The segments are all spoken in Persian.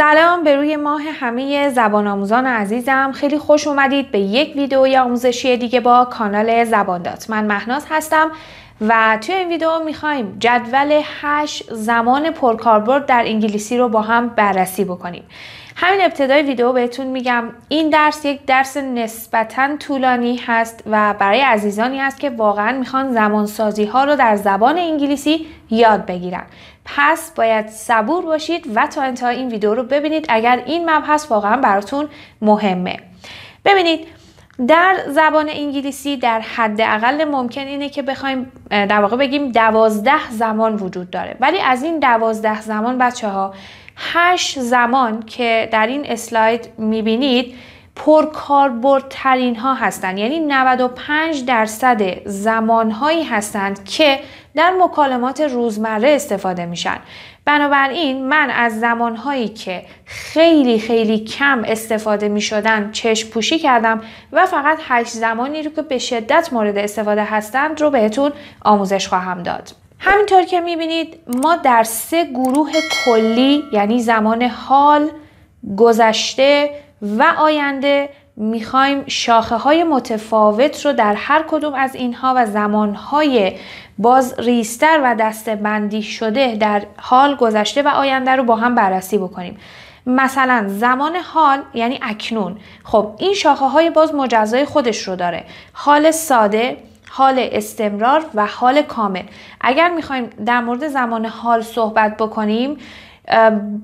سلام به روی ماه همه زبان آموزان عزیزم خیلی خوش اومدید به یک ویدیو آموزشی دیگه با کانال زبان دات من مهناز هستم و توی این ویدیو میخوایم جدول 8 زمان پرکاربرد در انگلیسی رو با هم بررسی بکنیم همین ابتدای ویدیو بهتون میگم این درس یک درس نسبتا طولانی هست و برای عزیزانی است که واقعا میخوان زمانسازی ها رو در زبان انگلیسی یاد بگیرن پس باید صبور باشید و تا انتها این ویدیو رو ببینید اگر این مبحث واقعا براتون مهمه ببینید در زبان انگلیسی در حد اقل ممکن اینه که بخوایم در واقع بگیم دوازده زمان وجود داره ولی از این دوازده زمان بچه ها هشت زمان که در این اسلاید میبینید پرکاربردترین ها هستند یعنی 95 درصد زمان هایی هستند که در مکالمات روزمره استفاده میشن بنابراین من از زمانهایی که خیلی خیلی کم استفاده می شدن چشم پوشی کردم و فقط هشت زمانی رو که به شدت مورد استفاده هستند رو بهتون آموزش خواهم داد. همینطور که می بینید ما در سه گروه کلی یعنی زمان حال، گذشته و آینده میخوایم شاخه های متفاوت رو در هر کدوم از اینها و زمان های باز ریستر و بندی شده در حال گذشته و آینده رو با هم بررسی بکنیم مثلا زمان حال یعنی اکنون خب این شاخه های باز مجزای خودش رو داره حال ساده حال استمرار و حال کامل اگر میخوایم در مورد زمان حال صحبت بکنیم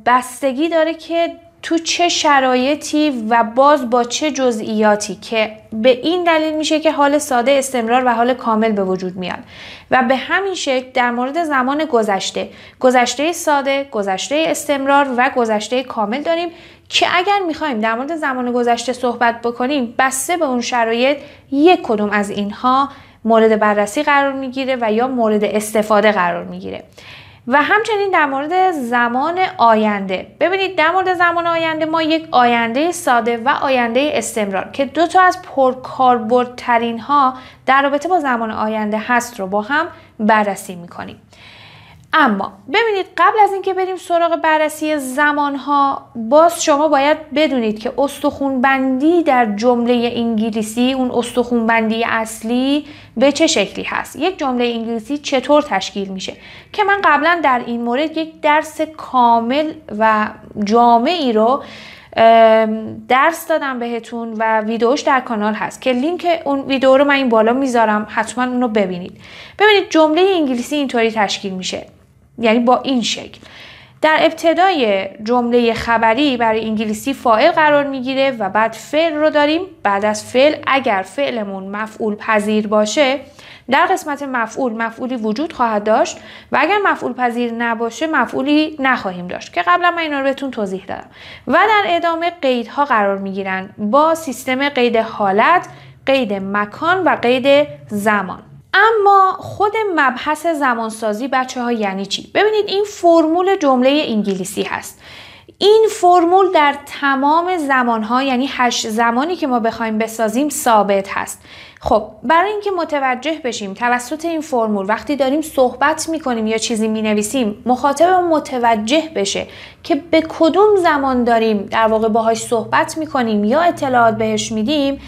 بستگی داره که تو چه شرایطی و باز با چه جزئیاتی که به این دلیل میشه که حال ساده استمرار و حال کامل به وجود میاد و به همین شکل در مورد زمان گذشته گذشته ساده گذشته استمرار و گذشته کامل داریم که اگر میخوایم در مورد زمان گذشته صحبت بکنیم بسته به اون شرایط یک کدوم از اینها مورد بررسی قرار میگیره و یا مورد استفاده قرار میگیره و همچنین در مورد زمان آینده ببینید در مورد زمان آینده ما یک آینده ساده و آینده استمرار که دو تا از پرکاربردترین ها در رابطه با زمان آینده هست رو با هم بررسی میکنیم اما ببینید قبل از اینکه بریم سراغ بررسی زمانها باز شما باید بدونید که بندی در جمله انگلیسی اون بندی اصلی به چه شکلی هست یک جمله انگلیسی چطور تشکیل میشه که من قبلا در این مورد یک درس کامل و جامعی رو درس دادم بهتون و ویدیوش در کانال هست که لینک اون ویدیو رو من این بالا میذارم حتما اون رو ببینید ببینید جمله انگلیسی اینطوری تشکیل میشه یعنی با این شکل در ابتدای جمله خبری برای انگلیسی فاعل قرار میگیره و بعد فعل رو داریم بعد از فعل اگر فعلمون مفعول پذیر باشه در قسمت مفعول مفعولی وجود خواهد داشت و اگر مفعول پذیر نباشه مفعولی نخواهیم داشت که قبلا من اینا رو بهتون توضیح دادم و در ادامه قیدها قرار میگیرن با سیستم قید حالت قید مکان و قید زمان اما خود مبحث زمانسازی بچه ها یعنی چی؟ ببینید این فرمول جمله انگلیسی هست این فرمول در تمام زمان ها یعنی هشت زمانی که ما بخوایم بسازیم ثابت هست خب برای اینکه متوجه بشیم توسط این فرمول وقتی داریم صحبت میکنیم یا چیزی مینویسیم مخاطب متوجه بشه که به کدوم زمان داریم در واقع باهاش صحبت میکنیم یا اطلاعات بهش میدیم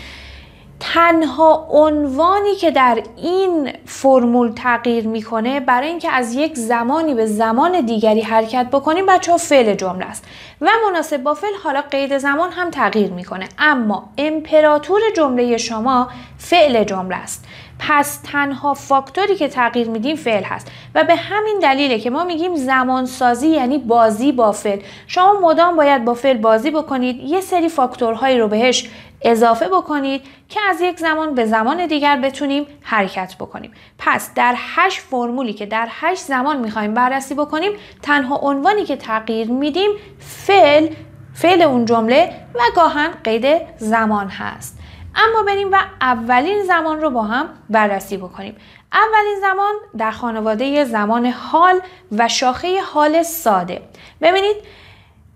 تنها عنوانی که در این فرمول تغییر میکنه برای اینکه از یک زمانی به زمان دیگری حرکت بکنیم بچه ها فعل جمله است و مناسب با فعل حالا قید زمان هم تغییر میکنه اما امپراتور جمله شما فعل جمله است پس تنها فاکتوری که تغییر میدیم فعل هست و به همین دلیله که ما میگیم زمان سازی یعنی بازی با فعل شما مدام باید با فعل بازی بکنید یه سری فاکتورهایی رو بهش اضافه بکنید که از یک زمان به زمان دیگر بتونیم حرکت بکنیم پس در هشت فرمولی که در هشت زمان میخوایم بررسی بکنیم تنها عنوانی که تغییر میدیم فعل فعل اون جمله و گاهن قید زمان هست اما بریم و اولین زمان رو با هم بررسی بکنیم اولین زمان در خانواده زمان حال و شاخه حال ساده ببینید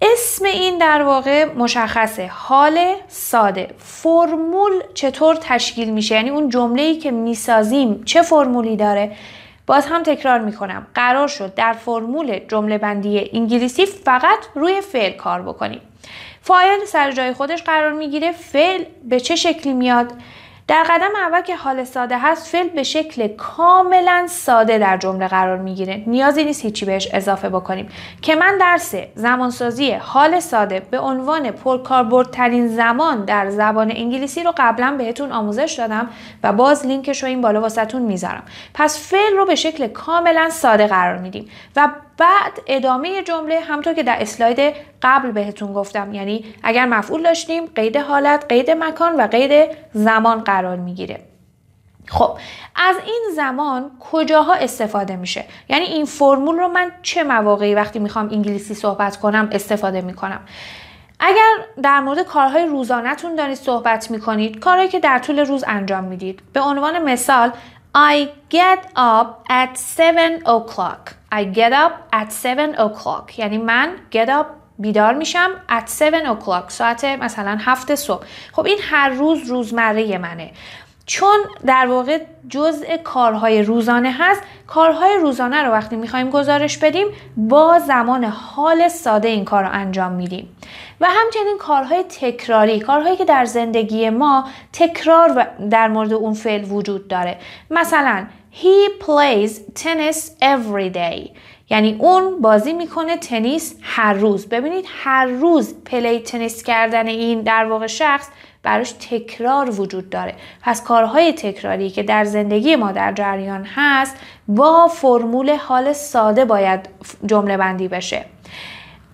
اسم این در واقع مشخصه حال ساده فرمول چطور تشکیل میشه یعنی اون ای که میسازیم چه فرمولی داره باز هم تکرار میکنم قرار شد در فرمول جمله بندی انگلیسی فقط روی فعل کار بکنیم فایل سر جای خودش قرار میگیره فعل به چه شکلی میاد در قدم اول که حال ساده هست فعل به شکل کاملا ساده در جمله قرار میگیره نیازی نیست هیچی بهش اضافه بکنیم که من درس زمانسازی حال ساده به عنوان پرکاربردترین زمان در زبان انگلیسی رو قبلا بهتون آموزش دادم و باز لینکش رو این بالا واسهتون میذارم پس فعل رو به شکل کاملا ساده قرار میدیم و بعد ادامه جمله همطور که در اسلاید قبل بهتون گفتم یعنی اگر مفعول داشتیم قید حالت قید مکان و قید زمان قرار میگیره خب از این زمان کجاها استفاده میشه یعنی این فرمول رو من چه مواقعی وقتی میخوام انگلیسی صحبت کنم استفاده میکنم اگر در مورد کارهای روزانهتون دارید صحبت میکنید کارهایی که در طول روز انجام میدید به عنوان مثال I get up at 7 o'clock I get up at 7 o'clock یعنی من get up بیدار میشم at 7 o'clock ساعت مثلا هفت صبح خب این هر روز روزمره منه چون در واقع جزء کارهای روزانه هست کارهای روزانه رو وقتی میخوایم گزارش بدیم با زمان حال ساده این کار رو انجام میدیم و همچنین کارهای تکراری کارهایی که در زندگی ما تکرار در مورد اون فعل وجود داره مثلا he plays tennis every day یعنی اون بازی میکنه تنیس هر روز ببینید هر روز پلی تنیس کردن این در واقع شخص براش تکرار وجود داره پس کارهای تکراری که در زندگی ما در جریان هست با فرمول حال ساده باید جمله بندی بشه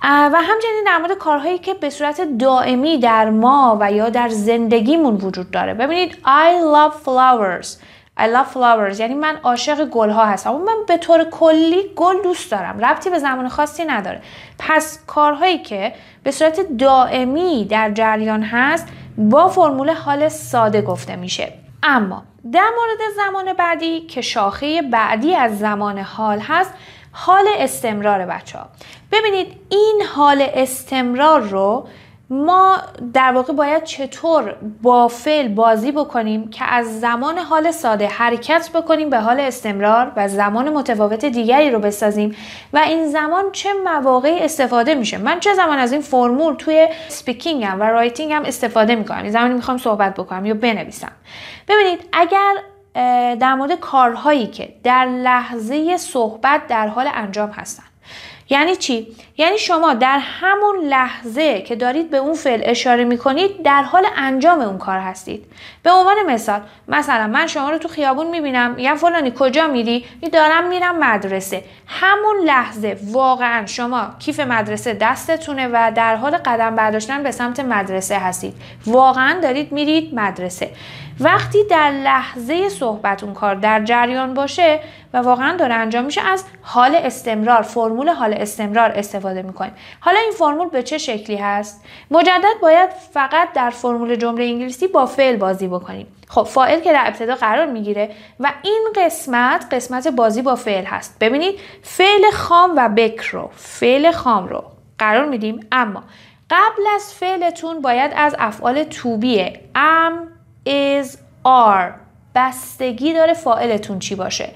و همچنین در مورد کارهایی که به صورت دائمی در ما و یا در زندگیمون وجود داره ببینید I love flowers I love flowers یعنی من عاشق گل ها هستم اما من به طور کلی گل دوست دارم ربطی به زمان خاصی نداره پس کارهایی که به صورت دائمی در جریان هست با فرمول حال ساده گفته میشه اما در مورد زمان بعدی که شاخه بعدی از زمان حال هست حال استمرار بچه ها ببینید این حال استمرار رو ما در واقع باید چطور با فعل بازی بکنیم که از زمان حال ساده حرکت بکنیم به حال استمرار و زمان متفاوت دیگری رو بسازیم و این زمان چه مواقعی استفاده میشه من چه زمان از این فرمول توی سپیکینگم و رایتینگم استفاده میکنم این زمانی میخوام صحبت بکنم یا بنویسم ببینید اگر در مورد کارهایی که در لحظه صحبت در حال انجام هستن یعنی چی یعنی شما در همون لحظه که دارید به اون فعل اشاره میکنید در حال انجام اون کار هستید به عنوان مثال مثلا من شما رو تو خیابون میبینم یا فلانی کجا میری می دارم میرم مدرسه همون لحظه واقعا شما کیف مدرسه دستتونه و در حال قدم برداشتن به سمت مدرسه هستید واقعا دارید میرید مدرسه وقتی در لحظه صحبت اون کار در جریان باشه و واقعا داره انجام میشه از حال استمرار فرمول حال استمرار استفاده میکنیم حالا این فرمول به چه شکلی هست مجدد باید فقط در فرمول جمله انگلیسی با فعل بازی بکنیم خب فاعل که در ابتدا قرار میگیره و این قسمت قسمت بازی با فعل هست ببینید فعل خام و بک رو فعل خام رو قرار میدیم اما قبل از فعلتون باید از افعال توبیه ام is are بستگی داره فائلتون چی باشه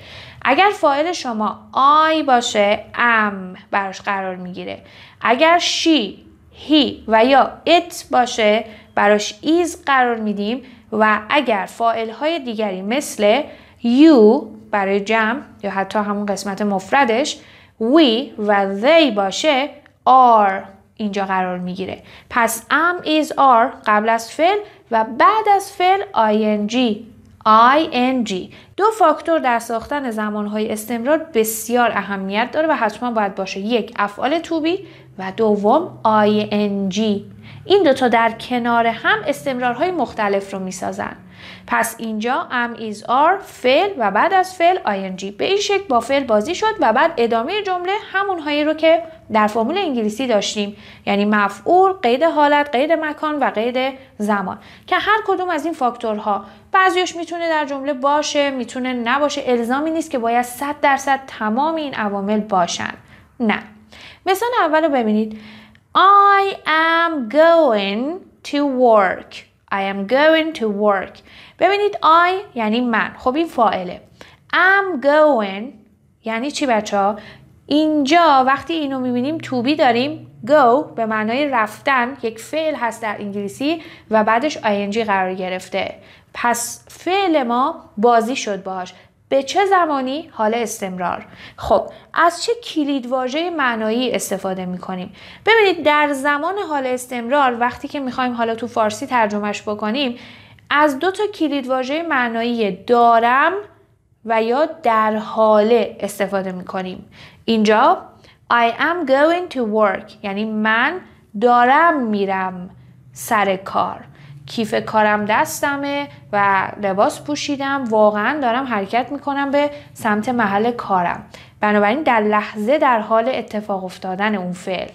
اگر فائل شما آی باشه ام براش قرار میگیره اگر شی، هی و یا it باشه براش ایز قرار میدیم و اگر فائل های دیگری مثل یو برای جمع یا حتی همون قسمت مفردش وی و they باشه are اینجا قرار میگیره پس am is are قبل از فعل و بعد از فعل ing ing دو فاکتور در ساختن زمانهای استمرار بسیار اهمیت داره و حتما باید باشه یک افعال توبی و دوم ing این دوتا در کنار هم استمرارهای مختلف رو میسازن پس اینجا am, is, are فعل و بعد از فعل ing به این شکل با فعل بازی شد و بعد ادامه جمله همونهایی رو که در فرمول انگلیسی داشتیم یعنی مفعول قید حالت قید مکان و قید زمان که هر کدوم از این فاکتورها بعضیش میتونه در جمله باشه میتونه نباشه الزامی نیست که باید 100 درصد تمام این عوامل باشن نه مثال اول رو ببینید I am going to work I am going to work ببینید I یعنی من خب این فائله. am going یعنی چی بچه ها؟ اینجا وقتی اینو میبینیم be داریم go به معنای رفتن یک فعل هست در انگلیسی و بعدش ing قرار گرفته پس فعل ما بازی شد باش به چه زمانی حال استمرار خب از چه کلیدواژه معنایی استفاده میکنیم ببینید در زمان حال استمرار وقتی که میخوایم حالا تو فارسی ترجمهش بکنیم از دو تا کلیدواژه معنایی دارم و یا در حاله استفاده میکنیم اینجا I am going to work یعنی من دارم میرم سر کار کیف کارم دستمه و لباس پوشیدم واقعا دارم حرکت میکنم به سمت محل کارم بنابراین در لحظه در حال اتفاق افتادن اون فعل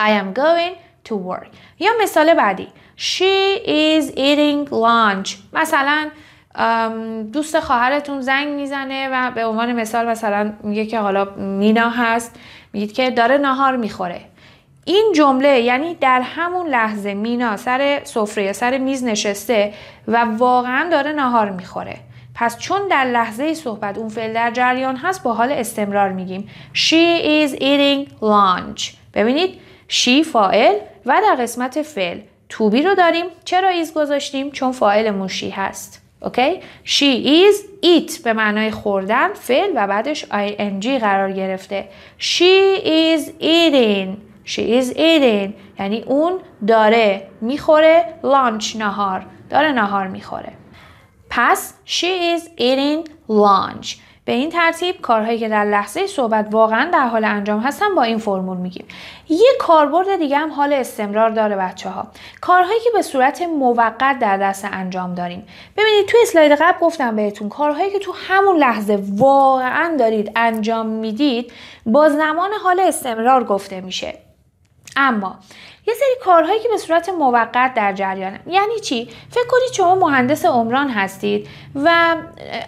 I am going to work یا مثال بعدی She is eating lunch مثلا دوست خواهرتون زنگ میزنه و به عنوان مثال مثلا میگه که حالا مینا هست میگید که داره نهار میخوره این جمله یعنی در همون لحظه مینا سر سفره سر میز نشسته و واقعا داره ناهار میخوره پس چون در لحظه صحبت اون فعل در جریان هست با حال استمرار میگیم she is eating lunch ببینید she فاعل و در قسمت فعل توبی رو داریم چرا ایز گذاشتیم چون فاعلمون موشی هست اوکی she is eat به معنای خوردن فعل و بعدش ing قرار گرفته she is eating She is eating یعنی اون داره میخوره لانچ نهار داره نهار میخوره پس she is eating lunch به این ترتیب کارهایی که در لحظه صحبت واقعا در حال انجام هستن با این فرمول میگیم یه کاربرد دیگه هم حال استمرار داره بچه ها کارهایی که به صورت موقت در دست انجام داریم ببینید تو اسلاید قبل گفتم بهتون کارهایی که تو همون لحظه واقعا دارید انجام میدید با زمان حال استمرار گفته میشه اما یه سری کارهایی که به صورت موقت در جریانه یعنی چی فکر کنید شما مهندس عمران هستید و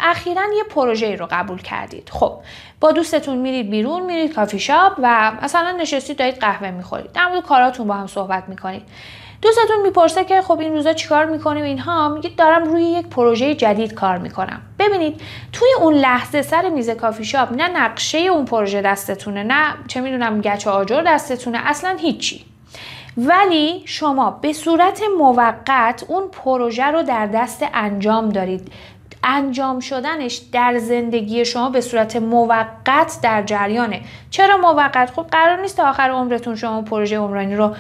اخیرا یه پروژه رو قبول کردید خب با دوستتون میرید بیرون میرید کافی شاپ و مثلا نشستید دارید قهوه میخورید در مورد کاراتون با هم صحبت میکنید دوستتون میپرسه که خب این روزا چیکار میکنیم اینها میگه دارم روی یک پروژه جدید کار میکنم ببینید توی اون لحظه سر میز کافی شاپ نه نقشه اون پروژه دستتونه نه چه میدونم گچ آجر دستتونه اصلا هیچی ولی شما به صورت موقت اون پروژه رو در دست انجام دارید انجام شدنش در زندگی شما به صورت موقت در جریانه چرا موقت خب قرار نیست تا آخر عمرتون شما پروژه عمرانی رو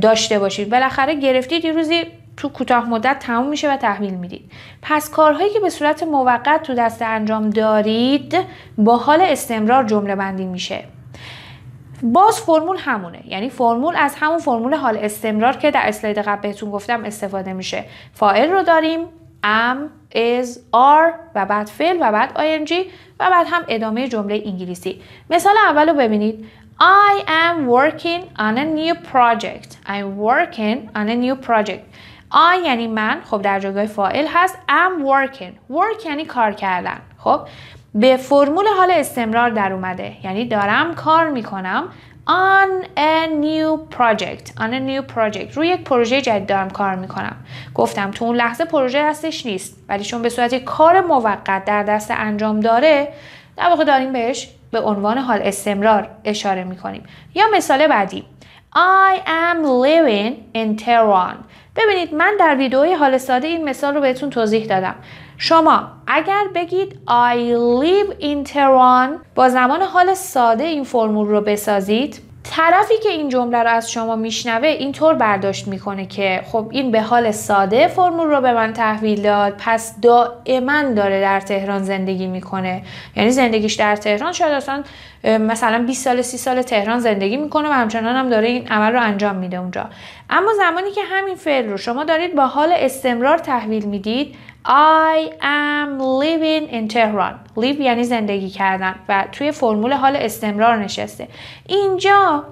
داشته باشید بالاخره گرفتید یه روزی تو کوتاه مدت تموم میشه و تحویل میدید پس کارهایی که به صورت موقت تو دست انجام دارید با حال استمرار جمله بندی میشه باز فرمول همونه یعنی فرمول از همون فرمول حال استمرار که در اسلاید قبل بهتون گفتم استفاده میشه فائل رو داریم am is are و بعد فعل و بعد ing و بعد هم ادامه جمله انگلیسی مثال اولو ببینید I am working on a new project am working on a new project I یعنی من خب در جایگاه فائل هست am working work یعنی کار کردن خب به فرمول حال استمرار در اومده یعنی دارم کار میکنم on a new project on a new project روی یک پروژه جدید دارم کار میکنم گفتم تو اون لحظه پروژه دستش نیست ولی چون به صورت کار موقت در دست انجام داره در واقع داریم بهش به عنوان حال استمرار اشاره میکنیم یا مثال بعدی I am living in Tehran ببینید من در ویدئوی حال ساده این مثال رو بهتون توضیح دادم شما اگر بگید I live in Tehran با زمان حال ساده این فرمول رو بسازید طرفی که این جمله رو از شما میشنوه اینطور برداشت میکنه که خب این به حال ساده فرمول رو به من تحویل داد پس دائما داره در تهران زندگی میکنه یعنی زندگیش در تهران شاید اصلا مثلا 20 سال 30 سال تهران زندگی میکنه و همچنان هم داره این عمل رو انجام میده اونجا اما زمانی که همین فعل رو شما دارید با حال استمرار تحویل میدید I am living in Tehran live یعنی زندگی کردن و توی فرمول حال استمرار نشسته اینجا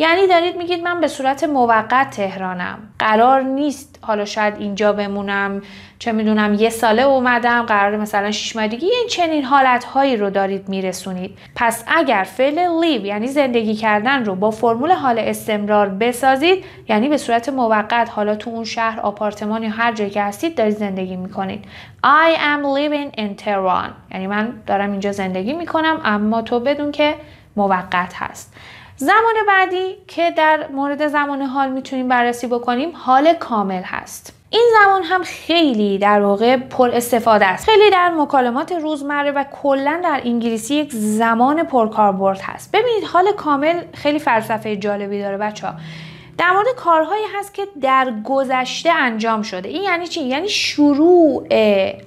یعنی دارید میگید من به صورت موقت تهرانم قرار نیست حالا شاید اینجا بمونم چه میدونم یه ساله اومدم قرار مثلا شش ماه دیگه این چنین حالتهایی رو دارید میرسونید پس اگر فعل لیو یعنی زندگی کردن رو با فرمول حال استمرار بسازید یعنی به صورت موقت حالا تو اون شهر آپارتمان یا هر جایی که هستید دارید زندگی میکنید I am living in Tehran یعنی من دارم اینجا زندگی میکنم اما تو بدون که موقت هست زمان بعدی که در مورد زمان حال میتونیم بررسی بکنیم حال کامل هست این زمان هم خیلی در واقع پر استفاده است خیلی در مکالمات روزمره و کلا در انگلیسی یک زمان پرکاربرد هست ببینید حال کامل خیلی فلسفه جالبی داره بچه ها در مورد کارهایی هست که در گذشته انجام شده این یعنی چی یعنی شروع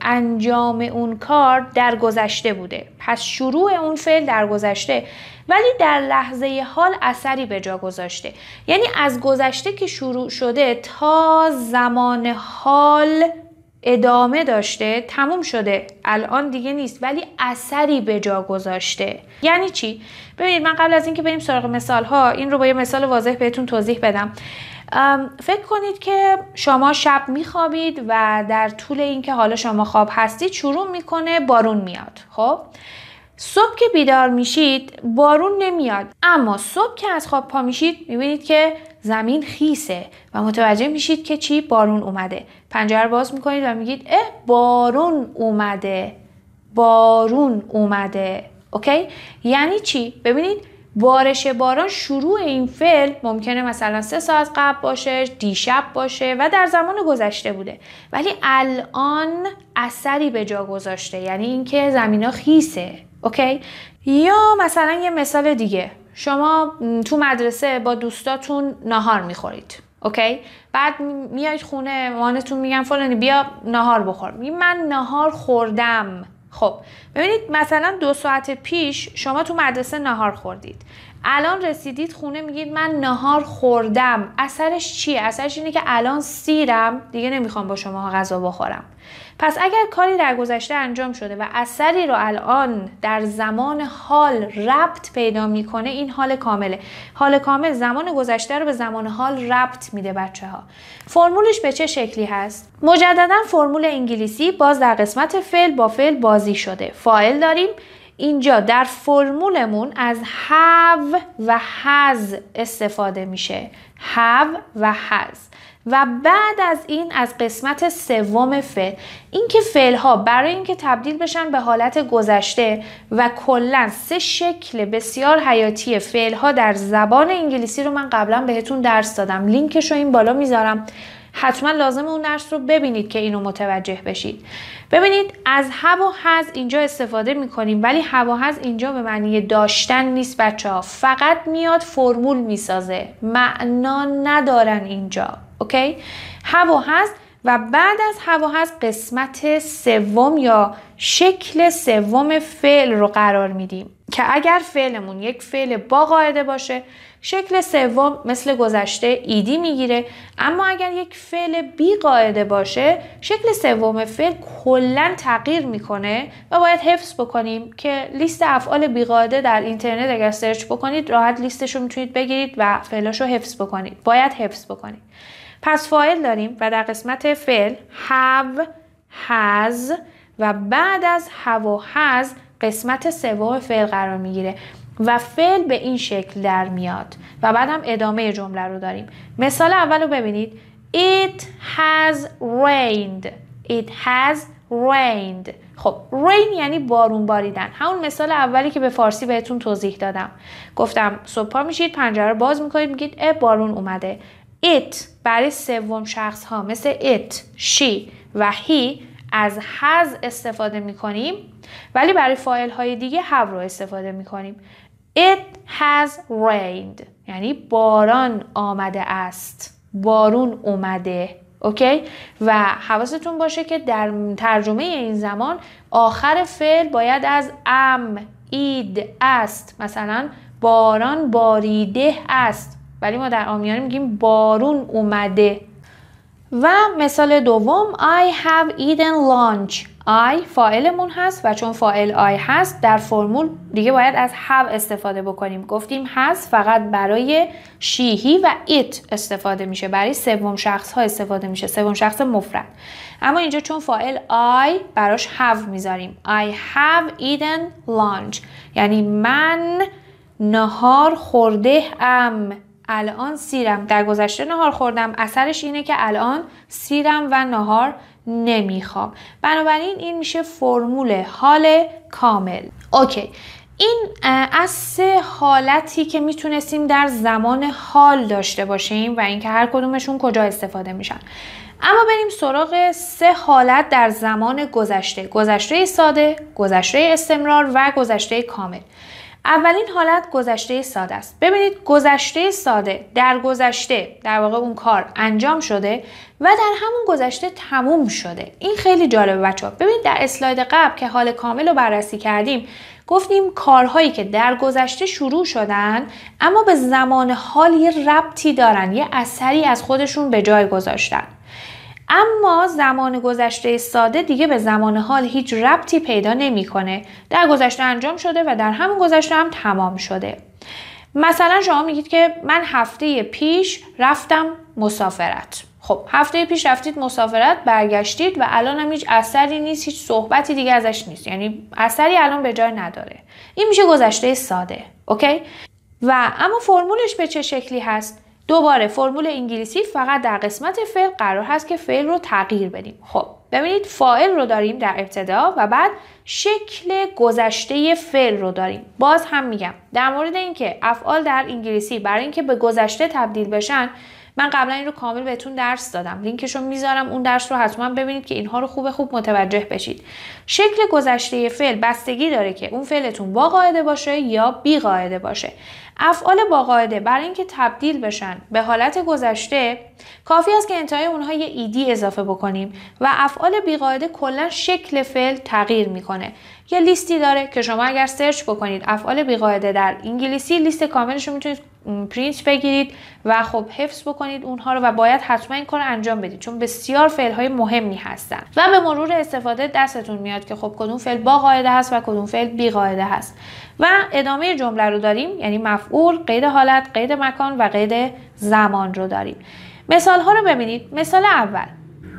انجام اون کار در گذشته بوده پس شروع اون فعل در گذشته ولی در لحظه حال اثری به جا گذاشته یعنی از گذشته که شروع شده تا زمان حال ادامه داشته تموم شده الان دیگه نیست ولی اثری به جا گذاشته یعنی چی ببینید من قبل از اینکه بریم سراغ مثال ها این رو با یه مثال واضح بهتون توضیح بدم فکر کنید که شما شب میخوابید و در طول اینکه حالا شما خواب هستید شروع میکنه بارون میاد خب صبح که بیدار میشید بارون نمیاد اما صبح که از خواب پا میشید میبینید که زمین خیسه و متوجه میشید که چی بارون اومده پنجره باز میکنید و میگید اه بارون اومده بارون اومده اوکی یعنی چی ببینید بارش باران شروع این فعل ممکنه مثلا سه ساعت قبل باشه دیشب باشه و در زمان گذشته بوده ولی الان اثری به جا گذاشته یعنی اینکه زمینا خیسه اوکی یا مثلا یه مثال دیگه شما تو مدرسه با دوستاتون ناهار میخورید اوکی بعد میایید خونه مانتون میگن فلانی بیا ناهار بخور میگی من ناهار خوردم خب ببینید مثلا دو ساعت پیش شما تو مدرسه ناهار خوردید الان رسیدید خونه میگید من نهار خوردم اثرش چیه اثرش اینه که الان سیرم دیگه نمیخوام با شما غذا بخورم پس اگر کاری در گذشته انجام شده و اثری رو الان در زمان حال ربط پیدا میکنه این حال کامله حال کامل زمان گذشته رو به زمان حال ربط میده بچه ها فرمولش به چه شکلی هست مجددا فرمول انگلیسی باز در قسمت فعل با فعل بازی شده فاعل داریم اینجا در فرمولمون از have و هز استفاده میشه have و هز. و بعد از این از قسمت سوم فعل اینکه فعل ها برای اینکه تبدیل بشن به حالت گذشته و کلا سه شکل بسیار حیاتی فعل ها در زبان انگلیسی رو من قبلا بهتون درس دادم لینکش رو این بالا میذارم حتما لازم اون درس رو ببینید که اینو متوجه بشید ببینید از هوا و هز اینجا استفاده میکنیم ولی هوا و هز اینجا به معنی داشتن نیست بچه ها فقط میاد فرمول میسازه معنا ندارن اینجا اوکی هب و هز و بعد از هوا هست قسمت سوم یا شکل سوم فعل رو قرار میدیم که اگر فعلمون یک فعل با قاعده باشه شکل سوم مثل گذشته ایدی e میگیره اما اگر یک فعل بی قاعده باشه شکل سوم فعل کلا تغییر میکنه و باید حفظ بکنیم که لیست افعال بی قاعده در اینترنت اگر سرچ بکنید راحت لیستش رو میتونید بگیرید و فعلاش رو حفظ بکنید باید حفظ بکنید پس فایل داریم و در قسمت فعل have has و بعد از have و has قسمت سوم فعل قرار میگیره و فعل به این شکل در میاد و بعدم ادامه جمله رو داریم مثال اول رو ببینید It has rained It has rained خب رین یعنی بارون باریدن همون مثال اولی که به فارسی بهتون توضیح دادم گفتم صبح میشید پنجره رو باز میکنید میگید اه بارون اومده it برای سوم شخص ها مثل it she و he از has استفاده میکنیم ولی برای فایل های دیگه have رو استفاده میکنیم It has rained یعنی باران آمده است بارون اومده اوکی و حواستون باشه که در ترجمه این زمان آخر فعل باید از ام اید است مثلا باران باریده است ولی ما در آمیانه میگیم بارون اومده و مثال دوم I have eaten lunch I فائلمون هست و چون فائل آی هست در فرمول دیگه باید از have استفاده بکنیم گفتیم هست فقط برای شیهی و it استفاده میشه برای سوم شخص ها استفاده میشه سوم شخص مفرد اما اینجا چون فائل آی براش have میذاریم I have eaten lunch یعنی من نهار خورده ام الان سیرم در گذشته نهار خوردم اثرش اینه که الان سیرم و نهار نمیخوام بنابراین این میشه فرمول حال کامل اوکی این از سه حالتی که میتونستیم در زمان حال داشته باشیم و اینکه هر کدومشون کجا استفاده میشن اما بریم سراغ سه حالت در زمان گذشته گذشته ساده گذشته استمرار و گذشته کامل اولین حالت گذشته ساده است ببینید گذشته ساده در گذشته در واقع اون کار انجام شده و در همون گذشته تموم شده این خیلی جالبه بچه ها ببینید در اسلاید قبل که حال کامل رو بررسی کردیم گفتیم کارهایی که در گذشته شروع شدن اما به زمان حال یه ربطی دارن یه اثری از خودشون به جای گذاشتن اما زمان گذشته ساده دیگه به زمان حال هیچ ربطی پیدا نمیکنه در گذشته انجام شده و در همون گذشته هم تمام شده مثلا شما میگید که من هفته پیش رفتم مسافرت خب هفته پیش رفتید مسافرت برگشتید و الان هم هیچ اثری نیست هیچ صحبتی دیگه ازش نیست یعنی اثری الان به جای نداره این میشه گذشته ساده اوکی و اما فرمولش به چه شکلی هست دوباره فرمول انگلیسی فقط در قسمت فعل قرار هست که فعل رو تغییر بدیم خب ببینید فاعل رو داریم در ابتدا و بعد شکل گذشته فعل رو داریم باز هم میگم در مورد اینکه افعال در انگلیسی برای اینکه به گذشته تبدیل بشن من قبلا این رو کامل بهتون درس دادم لینکش رو میذارم اون درس رو حتما ببینید که اینها رو خوب خوب متوجه بشید شکل گذشته فعل بستگی داره که اون فعلتون با قاعده باشه یا بی قاعده باشه افعال باقاعده برای اینکه تبدیل بشن به حالت گذشته کافی است که انتهای اونها یه ایدی اضافه بکنیم و افعال بیقاعده کلا شکل فعل تغییر میکنه یه لیستی داره که شما اگر سرچ بکنید افعال بیقاعده در انگلیسی لیست کاملش رو میتونید پرینت بگیرید و خب حفظ بکنید اونها رو و باید حتما این کار انجام بدید چون بسیار فعل های مهمی هستن و به مرور استفاده دستتون میاد که خب کدوم فعل با قاعده هست و کدوم فعل بی قاعده هست و ادامه جمله رو داریم یعنی مفعول قید حالت قید مکان و قید زمان رو داریم مثال ها رو ببینید مثال اول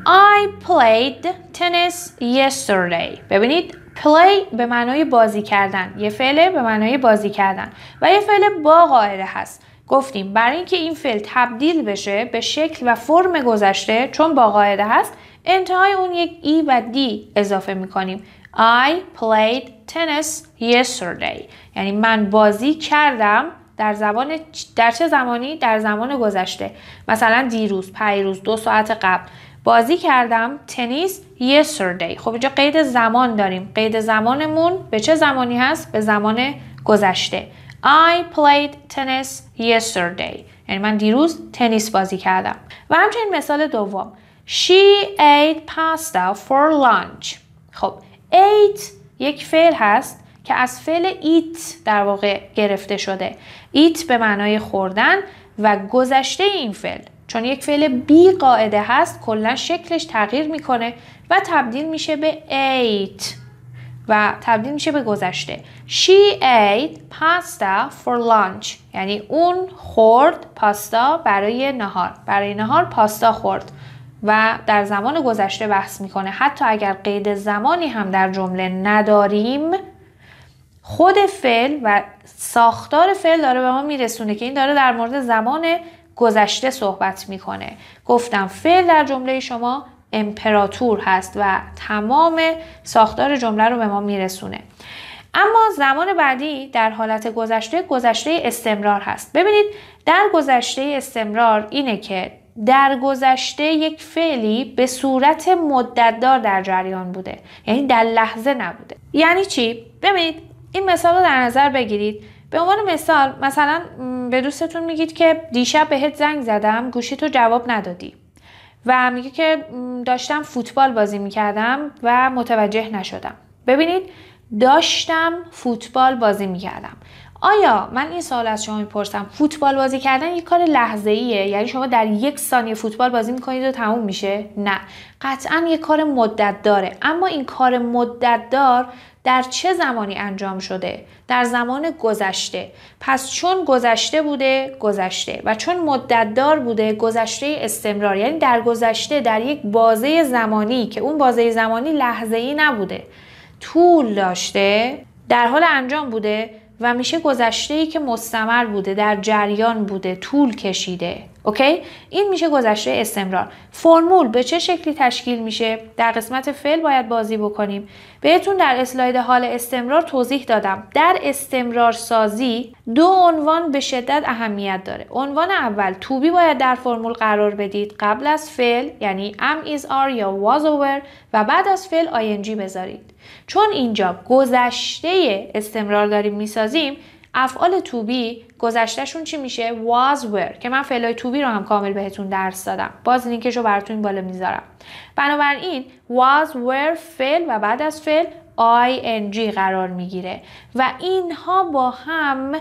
I played tennis yesterday ببینید play به معنای بازی کردن یه فعل به معنای بازی کردن و یه فعل با قاعده هست گفتیم برای اینکه این فعل تبدیل بشه به شکل و فرم گذشته چون با قاعده هست انتهای اون یک ای و دی اضافه میکنیم I played tennis yesterday یعنی من بازی کردم در زبان در چه زمانی در زمان گذشته مثلا دیروز پیروز دو ساعت قبل بازی کردم تنیس yesterday خب اینجا قید زمان داریم قید زمانمون به چه زمانی هست به زمان گذشته I played tennis yesterday یعنی من دیروز تنیس بازی کردم و همچنین مثال دوم She ate pasta for lunch خب ate یک فعل هست که از فعل eat در واقع گرفته شده eat به معنای خوردن و گذشته این فعل چون یک فعل بی قاعده هست کلا شکلش تغییر میکنه و تبدیل میشه به ate و تبدیل میشه به گذشته She ate pasta for lunch یعنی اون خورد پاستا برای نهار برای نهار پاستا خورد و در زمان گذشته بحث میکنه حتی اگر قید زمانی هم در جمله نداریم خود فعل و ساختار فعل داره به ما میرسونه که این داره در مورد زمان گذشته صحبت میکنه گفتم فعل در جمله شما امپراتور هست و تمام ساختار جمله رو به ما میرسونه اما زمان بعدی در حالت گذشته گذشته استمرار هست ببینید در گذشته استمرار اینه که در گذشته یک فعلی به صورت مدتدار در جریان بوده یعنی در لحظه نبوده یعنی چی ببینید این مثال رو در نظر بگیرید به عنوان مثال مثلا به دوستتون میگید که دیشب بهت زنگ زدم گوشی تو جواب ندادی و میگه که داشتم فوتبال بازی میکردم و متوجه نشدم ببینید داشتم فوتبال بازی میکردم آیا من این سال از شما میپرسم فوتبال بازی کردن یک کار لحظه ایه یعنی شما در یک ثانیه فوتبال بازی میکنید و تموم میشه نه قطعا یک کار مدت داره اما این کار مدت دار در چه زمانی انجام شده در زمان گذشته پس چون گذشته بوده گذشته و چون مدتدار بوده گذشته استمرار یعنی در گذشته در یک بازه زمانی که اون بازه زمانی لحظه ای نبوده طول داشته در حال انجام بوده و میشه گذشته ای که مستمر بوده در جریان بوده طول کشیده اوکی این میشه گذشته استمرار فرمول به چه شکلی تشکیل میشه در قسمت فعل باید بازی بکنیم بهتون در اسلاید حال استمرار توضیح دادم در استمرار سازی دو عنوان به شدت اهمیت داره عنوان اول توبی باید در فرمول قرار بدید قبل از فعل یعنی am is are یا was over و بعد از فعل ing بذارید چون اینجا گذشته استمرار داریم میسازیم افعال توبی گذشتهشون چی میشه was were که من فعلای توبی رو هم کامل بهتون درس دادم باز لینکش رو براتون این بالا میذارم بنابراین was were فعل و بعد از فعل ing قرار میگیره و اینها با هم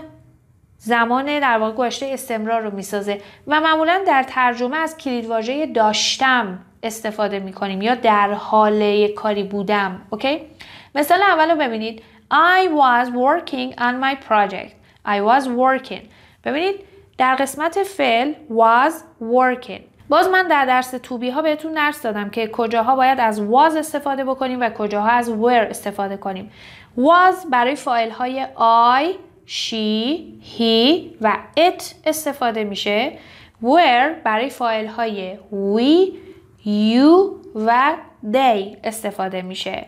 زمان در واقع گذشته استمرار رو میسازه و معمولا در ترجمه از کلیدواژه داشتم استفاده میکنیم یا در حال کاری بودم اوکی مثال اول رو ببینید I was working on my project I was working ببینید در قسمت فعل was working باز من در درس توبی ها بهتون درس دادم که کجاها باید از was استفاده بکنیم و کجاها از were استفاده کنیم was برای فایل های I, she, he و it استفاده میشه were برای فایل های we, you و they استفاده میشه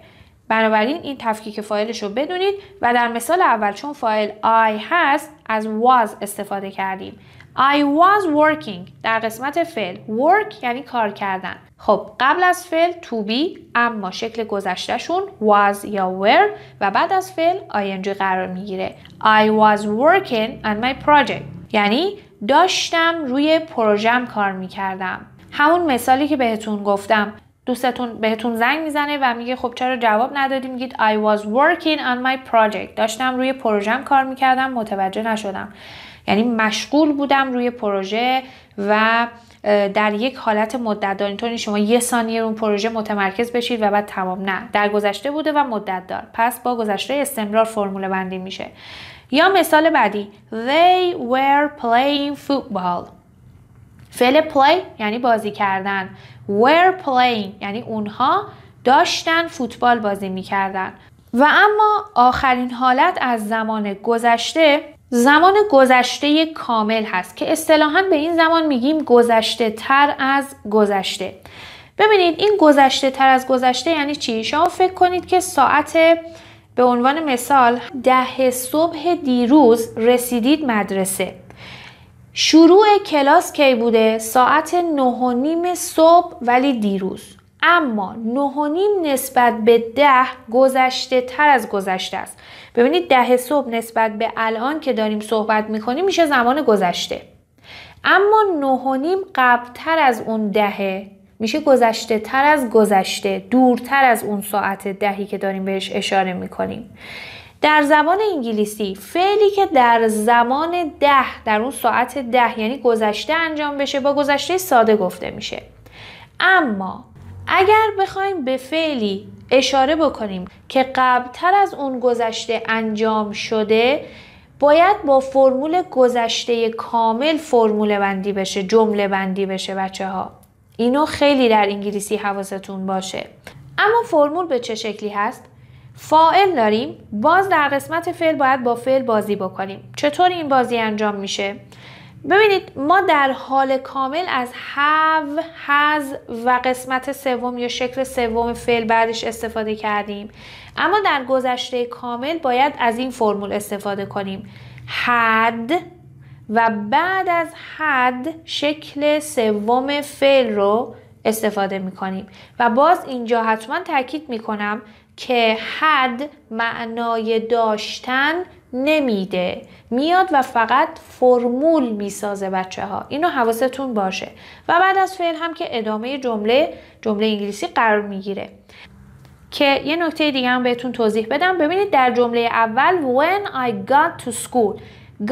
بنابراین این تفکیک فایلش رو بدونید و در مثال اول چون فایل I هست از was استفاده کردیم I was working در قسمت فعل work یعنی کار کردن خب قبل از فعل to be اما شکل گذشتهشون was یا were و بعد از فعل ing قرار میگیره I was working on my project یعنی داشتم روی پروژم کار میکردم همون مثالی که بهتون گفتم دوستتون بهتون زنگ میزنه و میگه خب چرا جواب ندادی میگید I was working on my project داشتم روی پروژم کار میکردم متوجه نشدم یعنی مشغول بودم روی پروژه و در یک حالت مدت دار اینطور شما یه ثانیه اون پروژه متمرکز بشید و بعد تمام نه در گذشته بوده و مدت دار پس با گذشته استمرار فرمول بندی میشه یا مثال بعدی they were playing football فعل play یعنی بازی کردن were playing یعنی اونها داشتن فوتبال بازی میکردن و اما آخرین حالت از زمان گذشته زمان گذشته کامل هست که اصطلاحا به این زمان میگیم گذشته تر از گذشته ببینید این گذشته تر از گذشته یعنی چی؟ شما فکر کنید که ساعت به عنوان مثال ده صبح دیروز رسیدید مدرسه شروع کلاس کی بوده؟ ساعت نه و نیم صبح ولی دیروز اما نه و نیم نسبت به ده گذشته تر از گذشته است ببینید ده صبح نسبت به الان که داریم صحبت میکنیم میشه زمان گذشته اما نه و نیم قبلتر از اون دهه میشه گذشته تر از گذشته دورتر از اون ساعت دهی که داریم بهش اشاره میکنیم در زبان انگلیسی فعلی که در زمان ده در اون ساعت ده یعنی گذشته انجام بشه با گذشته ساده گفته میشه اما اگر بخوایم به فعلی اشاره بکنیم که قبلتر از اون گذشته انجام شده باید با فرمول گذشته کامل فرمول بندی بشه جمله بندی بشه بچه ها اینو خیلی در انگلیسی حواستون باشه اما فرمول به چه شکلی هست؟ فائل داریم باز در قسمت فعل باید با فعل بازی بکنیم چطور این بازی انجام میشه ببینید ما در حال کامل از have has و قسمت سوم یا شکل سوم فعل بعدش استفاده کردیم اما در گذشته کامل باید از این فرمول استفاده کنیم had و بعد از had شکل سوم فعل رو استفاده می کنیم و باز اینجا حتما تاکید می کنم که حد معنای داشتن نمیده میاد و فقط فرمول میسازه بچه ها اینو حواستون باشه و بعد از فعل هم که ادامه جمله جمله انگلیسی قرار میگیره که یه نکته دیگه هم بهتون توضیح بدم ببینید در جمله اول when I got to school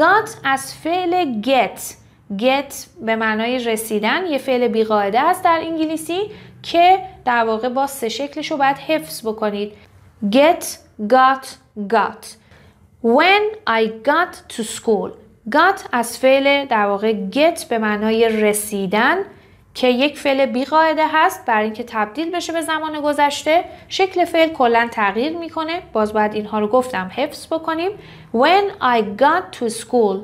got از فعل get get به معنای رسیدن یه فعل بیقاعده است در انگلیسی که در واقع با سه شکلش رو باید حفظ بکنید get got got when I got to school got از فعل در واقع get به معنای رسیدن که یک فعل بیقاعده هست برای اینکه تبدیل بشه به زمان گذشته شکل فعل کلا تغییر میکنه باز باید اینها رو گفتم حفظ بکنیم when I got to school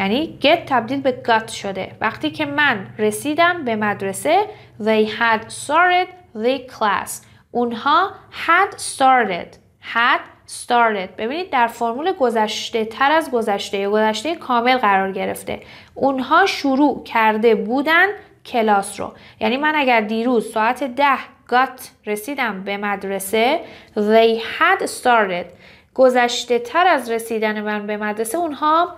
یعنی get تبدیل به got شده وقتی که من رسیدم به مدرسه they had started the class اونها had started had started ببینید در فرمول گذشته تر از گذشته گذشته کامل قرار گرفته اونها شروع کرده بودن کلاس رو یعنی من اگر دیروز ساعت ده got رسیدم به مدرسه they had started گذشته تر از رسیدن من به مدرسه اونها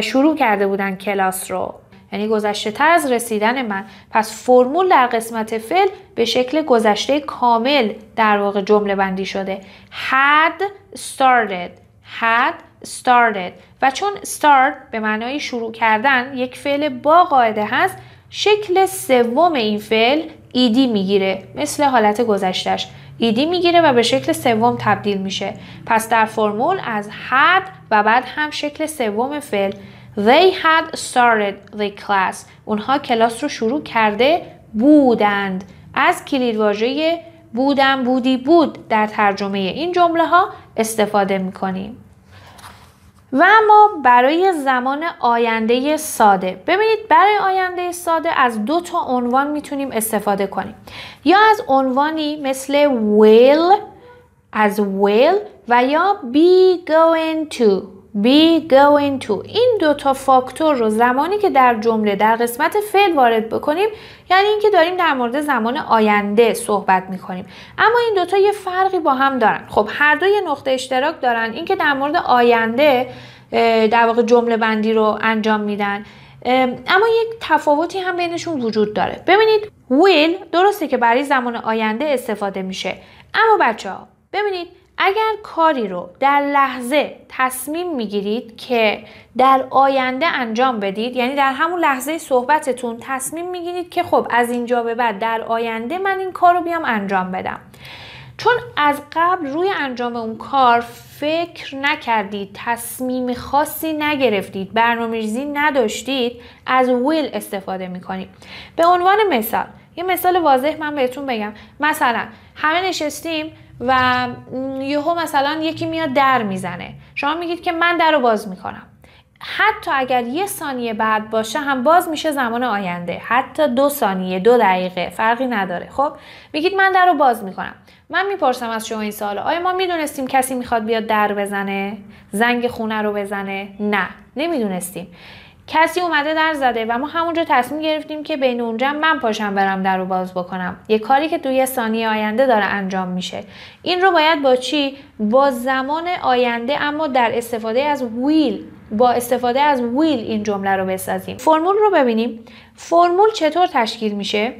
شروع کرده بودن کلاس رو یعنی گذشته تر از رسیدن من پس فرمول در قسمت فعل به شکل گذشته کامل در واقع جمله بندی شده had started had started و چون start به معنای شروع کردن یک فعل با قاعده هست شکل سوم این فعل ایدی میگیره مثل حالت گذشتش ایدی میگیره و به شکل سوم تبدیل میشه پس در فرمول از had و بعد هم شکل سوم فعل They had started the class اونها کلاس رو شروع کرده بودند از واژه بودن بودی بود در ترجمه این جمله ها استفاده میکنیم و اما برای زمان آینده ساده ببینید برای آینده ساده از دو تا عنوان میتونیم استفاده کنیم یا از عنوانی مثل will از will و یا be going to be going to این تا فاکتور رو زمانی که در جمله در قسمت فعل وارد بکنیم یعنی اینکه داریم در مورد زمان آینده صحبت می کنیم اما این دوتا یه فرقی با هم دارن خب هر دو یه نقطه اشتراک دارن اینکه در مورد آینده در واقع جمله بندی رو انجام میدن اما یک تفاوتی هم بینشون وجود داره ببینید will درسته که برای زمان آینده استفاده میشه اما بچه ها ببینید اگر کاری رو در لحظه تصمیم میگیرید که در آینده انجام بدید یعنی در همون لحظه صحبتتون تصمیم میگیرید که خب از اینجا به بعد در آینده من این کار رو بیام انجام بدم چون از قبل روی انجام اون کار فکر نکردید تصمیم خاصی نگرفتید برنامه نداشتید از ویل استفاده میکنید به عنوان مثال یه مثال واضح من بهتون بگم مثلا همه نشستیم و یهو مثلا یکی میاد در میزنه شما میگید که من در رو باز میکنم حتی اگر یه ثانیه بعد باشه هم باز میشه زمان آینده حتی دو ثانیه دو دقیقه فرقی نداره خب میگید من در رو باز میکنم من میپرسم از شما این سال آیا ما میدونستیم کسی میخواد بیاد در بزنه زنگ خونه رو بزنه نه نمیدونستیم کسی اومده در زده و ما همونجا تصمیم گرفتیم که بین اونجا من پاشم برم در رو باز بکنم یه کاری که توی ثانیه آینده داره انجام میشه این رو باید با چی با زمان آینده اما در استفاده از ویل با استفاده از ویل این جمله رو بسازیم فرمول رو ببینیم فرمول چطور تشکیل میشه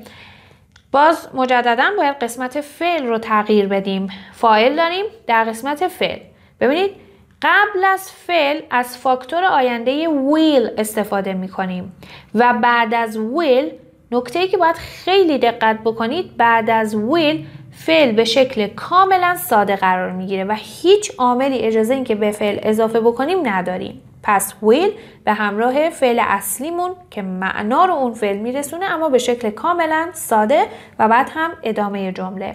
باز مجددا باید قسمت فعل رو تغییر بدیم فایل داریم در قسمت فعل ببینید قبل از فعل از فاکتور آینده will استفاده می کنیم و بعد از will نکته که باید خیلی دقت بکنید بعد از will فعل به شکل کاملا ساده قرار میگیره و هیچ عاملی اجازه اینکه به فعل اضافه بکنیم نداریم پس will به همراه فعل اصلیمون که معنا رو اون فعل میرسونه اما به شکل کاملا ساده و بعد هم ادامه جمله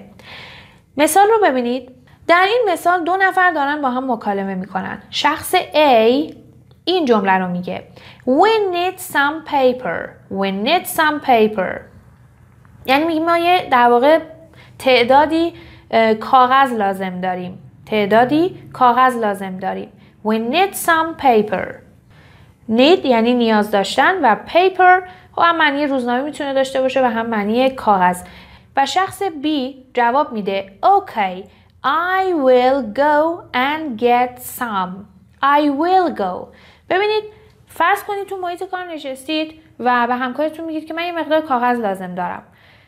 مثال رو ببینید در این مثال دو نفر دارن با هم مکالمه میکنن شخص A این جمله رو میگه We need some paper We need some paper یعنی میگه ما یه در واقع تعدادی کاغذ لازم داریم تعدادی کاغذ لازم داریم We need some paper Need یعنی نیاز داشتن و paper خب هم معنی روزنامه میتونه داشته باشه و هم معنی کاغذ و شخص B جواب میده Okay I will go and get some I will go ببینید فرض کنید تو محیط کار نشستید و به همکارتون میگید که من یه مقدار کاغذ لازم دارم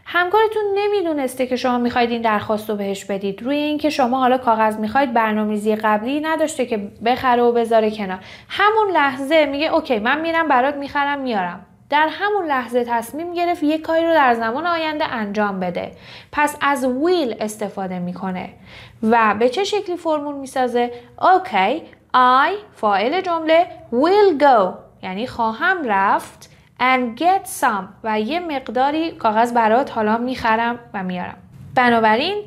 همکارتون نمیدونسته که شما میخواید این درخواست رو بهش بدید روی اینکه شما حالا کاغذ میخواید برنامه‌ریزی قبلی نداشته که بخره و بذاره کنار همون لحظه میگه اوکی من میرم برات میخرم میارم در همون لحظه تصمیم گرفت یک کاری رو در زمان آینده انجام بده پس از will استفاده میکنه و به چه شکلی فرمول میسازه اوکی I فاعل جمله will go یعنی خواهم رفت and get some و یه مقداری کاغذ برات حالا میخرم و میارم بنابراین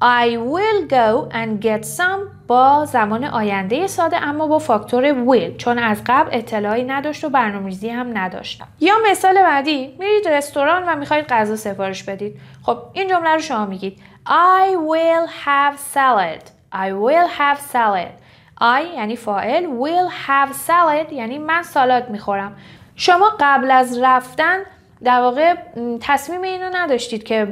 I will go and get some با زمان آینده ساده اما با فاکتور will چون از قبل اطلاعی نداشت و برنامه‌ریزی هم نداشتم یا مثال بعدی میرید رستوران و میخواید غذا سفارش بدید خب این جمله رو شما میگید I will have salad I will have salad I یعنی فاعل will have salad یعنی من سالاد میخورم شما قبل از رفتن در واقع تصمیم اینو نداشتید که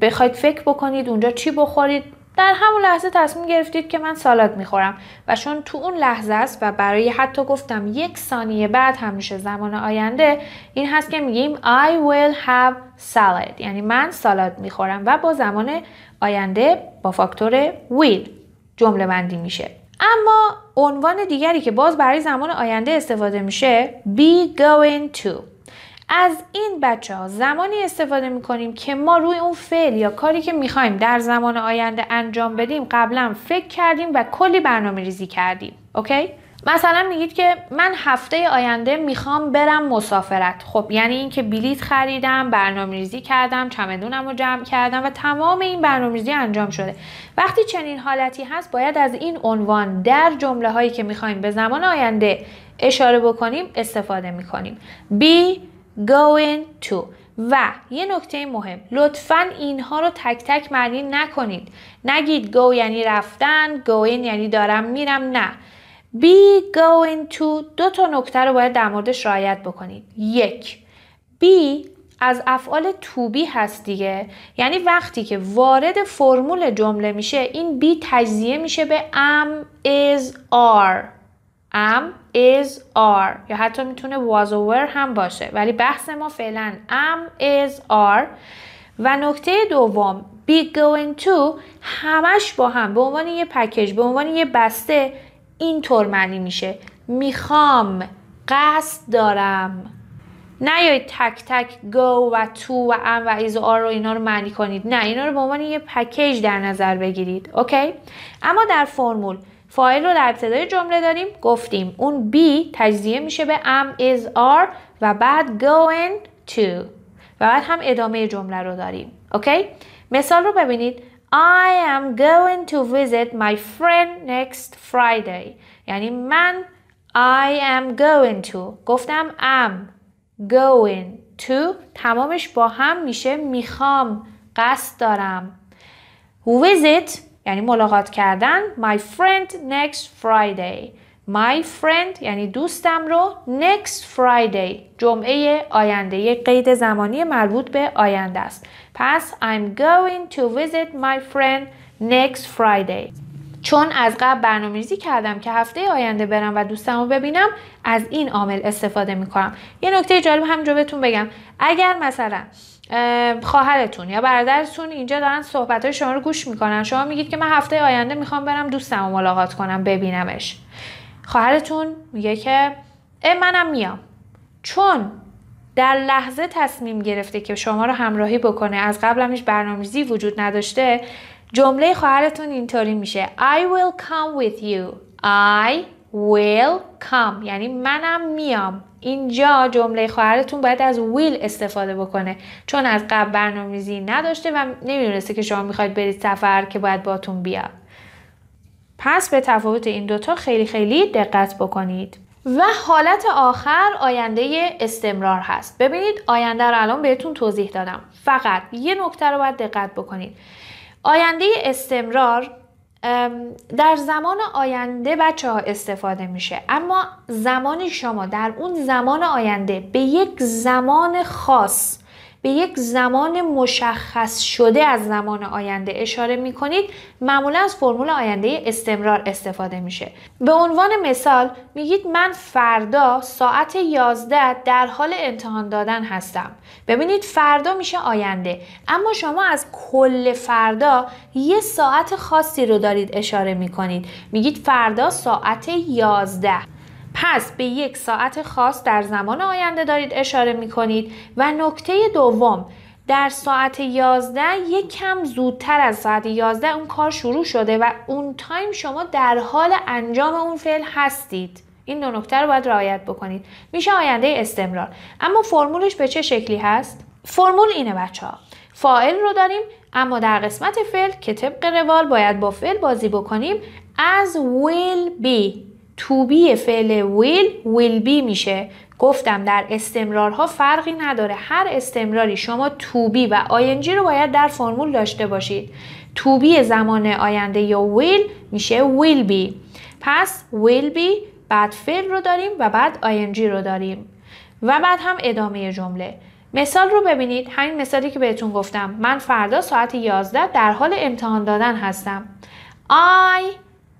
بخواید فکر بکنید اونجا چی بخورید در همون لحظه تصمیم گرفتید که من سالاد میخورم و چون تو اون لحظه است و برای حتی گفتم یک ثانیه بعد هم میشه زمان آینده این هست که میگیم I will have salad یعنی من سالاد میخورم و با زمان آینده با فاکتور will جمله بندی میشه اما عنوان دیگری که باز برای زمان آینده استفاده میشه be going to از این بچه ها زمانی استفاده می کنیم که ما روی اون فعل یا کاری که می خواهیم در زمان آینده انجام بدیم قبلا فکر کردیم و کلی برنامه ریزی کردیم اوکی؟ مثلا میگید که من هفته آینده میخوام برم مسافرت خب یعنی اینکه بلیت خریدم برنامه ریزی کردم چمدونم رو جمع کردم و تمام این برنامه ریزی انجام شده وقتی چنین حالتی هست باید از این عنوان در جمله هایی که میخوایم به زمان آینده اشاره بکنیم استفاده میکنیم بی going to و یه نکته مهم لطفا اینها رو تک تک معنی نکنید نگید go یعنی رفتن going یعنی دارم میرم نه be going to دو تا نکته رو باید در موردش رعایت بکنید یک be از افعال توبی هست دیگه یعنی وقتی که وارد فرمول جمله میشه این بی تجزیه میشه به ام is are am is are یا حتی میتونه was هم باشه ولی بحث ما فعلا am is are و نکته دوم be going to همش با هم به عنوان یه پکیج به عنوان یه بسته اینطور معنی میشه میخوام قصد دارم نیایید تک تک go و تو و ام و ایز آر رو اینا رو معنی کنید نه اینا رو به عنوان یه پکیج در نظر بگیرید اوکی اما در فرمول فایل رو در ابتدای جمله داریم گفتیم اون بی تجزیه میشه به am is are و بعد going to و بعد هم ادامه جمله رو داریم اوکی مثال رو ببینید I am going to visit my friend next Friday یعنی من I am going to گفتم am going to تمامش با هم میشه میخوام قصد دارم visit یعنی ملاقات کردن my friend next Friday my friend یعنی دوستم رو next Friday جمعه آینده یک قید زمانی مربوط به آینده است پس I'm going to visit my friend next Friday چون از قبل برنامه‌ریزی کردم که هفته آینده برم و دوستم رو ببینم از این عامل استفاده کنم. یه نکته جالب همینجا بهتون بگم اگر مثلا خواهرتون یا برادرتون اینجا دارن صحبت شما رو گوش میکنن شما میگید که من هفته آینده میخوام برم دوستم و ملاقات کنم ببینمش خواهرتون میگه که منم میام چون در لحظه تصمیم گرفته که شما رو همراهی بکنه از قبل هیچ برنامه‌ریزی وجود نداشته جمله خواهرتون اینطوری میشه I will come with you I will come یعنی منم میام اینجا جمله خواهرتون باید از ویل استفاده بکنه چون از قبل برنامه‌ریزی نداشته و نمیدونسته که شما میخواید برید سفر که باید باتون بیاد پس به تفاوت این دوتا خیلی خیلی دقت بکنید و حالت آخر آینده استمرار هست ببینید آینده رو الان بهتون توضیح دادم فقط یه نکته رو باید دقت بکنید آینده استمرار در زمان آینده بچه ها استفاده میشه اما زمانی شما در اون زمان آینده به یک زمان خاص به یک زمان مشخص شده از زمان آینده اشاره می کنید معمولا از فرمول آینده استمرار استفاده میشه به عنوان مثال میگید من فردا ساعت 11 در حال امتحان دادن هستم ببینید فردا میشه آینده اما شما از کل فردا یه ساعت خاصی رو دارید اشاره می کنید میگید فردا ساعت 11 پس به یک ساعت خاص در زمان آینده دارید اشاره می کنید و نکته دوم در ساعت 11 یک کم زودتر از ساعت 11 اون کار شروع شده و اون تایم شما در حال انجام اون فعل هستید این دو نکته رو باید رعایت بکنید میشه آینده استمرار اما فرمولش به چه شکلی هست فرمول اینه بچه ها فاعل رو داریم اما در قسمت فعل که طبق روال باید با فعل بازی بکنیم از will be توبی بی فعل ویل ویل بی میشه گفتم در استمرارها فرقی نداره هر استمراری شما تو و آینجی رو باید در فرمول داشته باشید توبی زمان آینده یا ویل میشه ویل بی پس ویل بی بعد فعل رو داریم و بعد آینجی رو داریم و بعد هم ادامه جمله مثال رو ببینید همین مثالی که بهتون گفتم من فردا ساعت 11 در حال امتحان دادن هستم I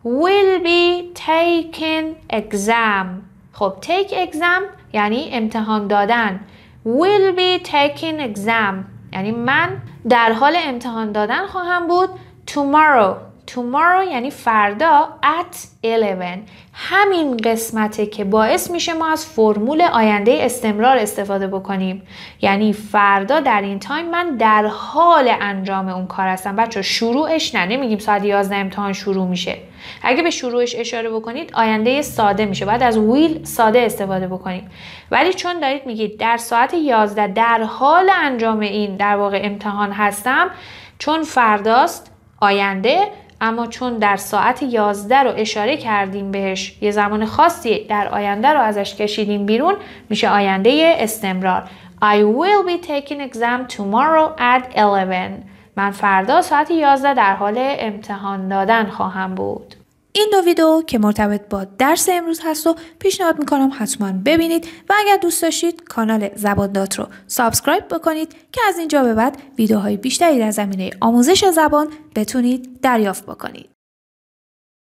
will be taken exam خب take exam یعنی امتحان دادن will be taken exam یعنی من در حال امتحان دادن خواهم بود tomorrow tomorrow یعنی فردا at 11 همین قسمته که باعث میشه ما از فرمول آینده استمرار استفاده بکنیم یعنی فردا در این تایم من در حال انجام اون کار هستم بچه شروعش نه نمیگیم ساعت 11 امتحان شروع میشه اگه به شروعش اشاره بکنید آینده ساده میشه بعد از ویل ساده استفاده بکنیم ولی چون دارید میگید در ساعت 11 در حال انجام این در واقع امتحان هستم چون فرداست آینده اما چون در ساعت 11 رو اشاره کردیم بهش یه زمان خاصی در آینده رو ازش کشیدیم بیرون میشه آینده استمرار I will be taking exam tomorrow at 11 من فردا ساعت 11 در حال امتحان دادن خواهم بود این دو ویدیو که مرتبط با درس امروز هست و پیشنهاد میکنم حتما ببینید و اگر دوست داشتید کانال زبان رو سابسکرایب بکنید که از اینجا به بعد ویدیوهای بیشتری در زمینه آموزش زبان بتونید دریافت بکنید